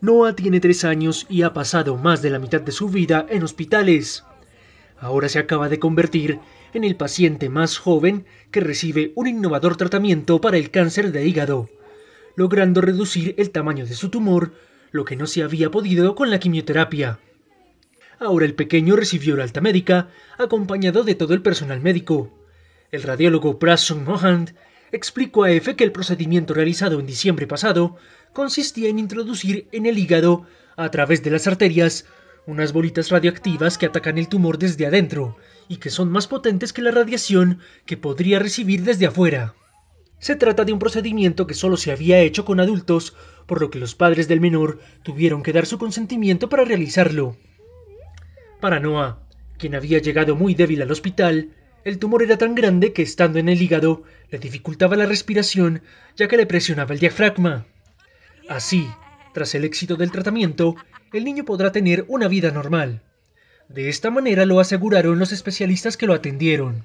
Noah tiene 3 años y ha pasado más de la mitad de su vida en hospitales. Ahora se acaba de convertir en el paciente más joven que recibe un innovador tratamiento para el cáncer de hígado, logrando reducir el tamaño de su tumor, lo que no se había podido con la quimioterapia. Ahora el pequeño recibió la alta médica, acompañado de todo el personal médico. El radiólogo Prasun Mohand explicó a EFE que el procedimiento realizado en diciembre pasado consistía en introducir en el hígado, a través de las arterias, unas bolitas radioactivas que atacan el tumor desde adentro y que son más potentes que la radiación que podría recibir desde afuera. Se trata de un procedimiento que solo se había hecho con adultos, por lo que los padres del menor tuvieron que dar su consentimiento para realizarlo. Para Noah, quien había llegado muy débil al hospital, el tumor era tan grande que estando en el hígado le dificultaba la respiración ya que le presionaba el diafragma. Así, tras el éxito del tratamiento, el niño podrá tener una vida normal. De esta manera lo aseguraron los especialistas que lo atendieron.